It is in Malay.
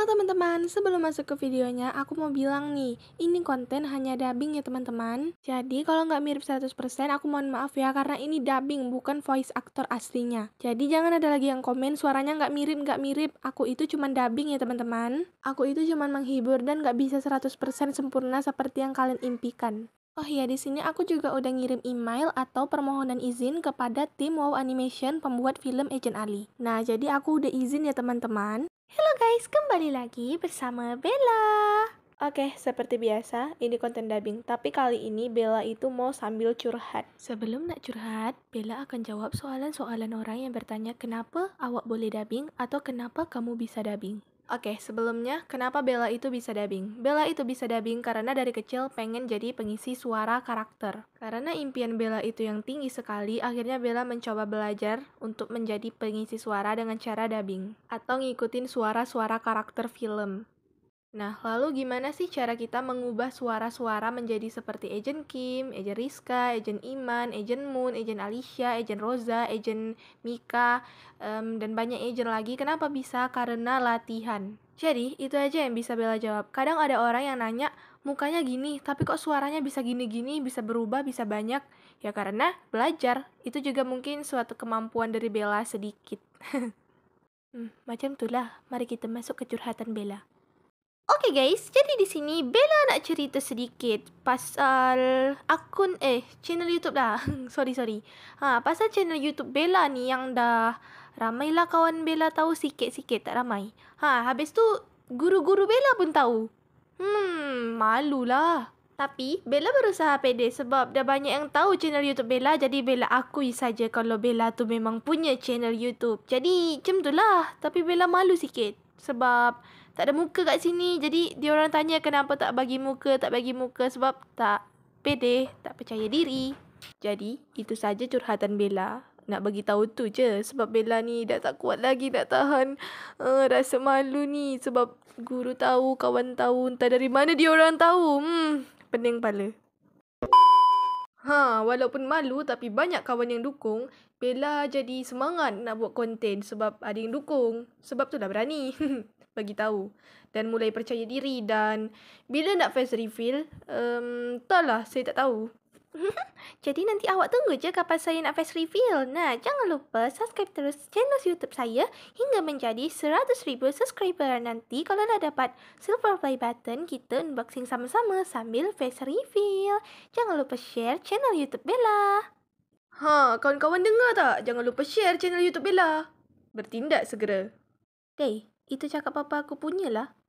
Halo teman-teman, sebelum masuk ke videonya, aku mau bilang nih, ini konten hanya dubbing ya teman-teman. Jadi kalau nggak mirip 100%, aku mohon maaf ya, karena ini dubbing, bukan voice actor aslinya. Jadi jangan ada lagi yang komen, suaranya nggak mirip, nggak mirip. Aku itu cuma dubbing ya teman-teman. Aku itu cuma menghibur dan nggak bisa 100% sempurna seperti yang kalian impikan. Oh iya, di sini aku juga udah ngirim email atau permohonan izin kepada tim Wow Animation pembuat film Agent Ali. Nah, jadi aku udah izin ya teman-teman. Hello guys, kembali lagi bersama Bella. Oke, okay, seperti biasa, ini konten dubbing, tapi kali ini Bella itu mau sambil curhat. Sebelum nak curhat, Bella akan jawab soalan-soalan orang yang bertanya kenapa awak boleh dubbing atau kenapa kamu bisa dubbing. Oke, sebelumnya, kenapa Bella itu bisa dubbing? Bella itu bisa dubbing karena dari kecil pengen jadi pengisi suara karakter. Karena impian Bella itu yang tinggi sekali, akhirnya Bella mencoba belajar untuk menjadi pengisi suara dengan cara dubbing. Atau ngikutin suara-suara karakter film. Nah, lalu gimana sih cara kita mengubah suara-suara menjadi seperti Agent Kim, Agent Rizka, Agent Iman, Agent Moon, Agent Alicia, Agent Rosa, Agent Mika, um, dan banyak agent lagi? Kenapa bisa? Karena latihan. Jadi, itu aja yang bisa Bella jawab. Kadang ada orang yang nanya, mukanya gini, tapi kok suaranya bisa gini-gini, bisa berubah, bisa banyak? Ya karena belajar. Itu juga mungkin suatu kemampuan dari Bella sedikit. hmm, macam itulah, mari kita masuk ke curhatan Bella. Okay guys, jadi di sini Bella nak cerita sedikit pasal akun eh channel YouTube lah. sorry sorry. Ha, pasal channel YouTube Bella ni yang dah ramai lah kawan Bella tahu sikit-sikit tak ramai. Ha, habis tu guru-guru Bella pun tahu. Hmm, malu lah. Tapi Bella berusaha pede sebab dah banyak yang tahu channel YouTube Bella jadi Bella akui saja kalau Bella tu memang punya channel YouTube. Jadi macam tu lah. Tapi Bella malu sikit sebab tak ada muka kat sini jadi dia orang tanya kenapa tak bagi muka tak bagi muka sebab tak pede tak percaya diri jadi itu saja curhatan Bella nak bagi tahu tu je sebab Bella ni dah tak kuat lagi nak tahan uh, rasa malu ni sebab guru tahu kawan tahu entah dari mana dia orang tahu hmm pening kepala Ha, walaupun malu tapi banyak kawan yang dukung, Bella jadi semangat nak buat konten sebab ada yang dukung. Sebab tu dah berani. Bagi tahu. Dan mulai percaya diri dan bila nak face reveal, um, entahlah saya tak tahu. Jadi nanti awak tunggu je kapan saya nak face reveal. Nah, jangan lupa subscribe terus channel YouTube saya hingga menjadi 100,000 subscriber. Nanti kalau dah dapat silver play button, kita unboxing sama-sama sambil face reveal. Jangan lupa share channel YouTube Bella. Ha, kawan-kawan dengar tak? Jangan lupa share channel YouTube Bella. Bertindak segera. Hey, itu cakap apa aku punyalah.